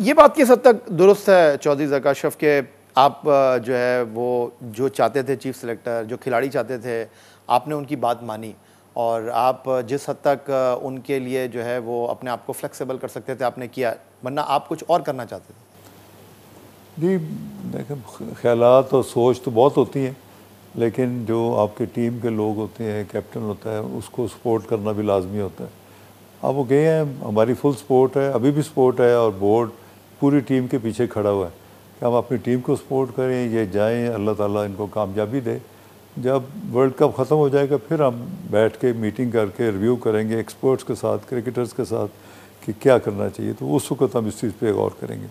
ये बात किस हद तक दुरुस्त है चौधरी जकाशफ के आप जो है वो जो चाहते थे चीफ सेलेक्टर जो खिलाड़ी चाहते थे आपने उनकी बात मानी और आप जिस हद तक उनके लिए जो है वो अपने आप को फ्लेक्सिबल कर सकते थे आपने किया वरना आप कुछ और करना चाहते थे जी देखें ख्याल और सोच तो बहुत होती हैं लेकिन जो आपके टीम के लोग होते हैं कैप्टन होता है उसको सपोर्ट करना भी लाजमी होता है अब वो गए हैं हमारी फुल सपोर्ट है अभी भी सपोर्ट है और बोर्ड पूरी टीम के पीछे खड़ा हुआ है कि हम अपनी टीम को सपोर्ट करें ये जाएं अल्लाह ताला इनको कामयाबी दे जब वर्ल्ड कप ख़त्म हो जाएगा फिर हम बैठ के मीटिंग करके रिव्यू करेंगे एक्सपर्ट्स के साथ क्रिकेटर्स के साथ कि क्या करना चाहिए तो उस वक्त हम इस चीज़ पर गौर करेंगे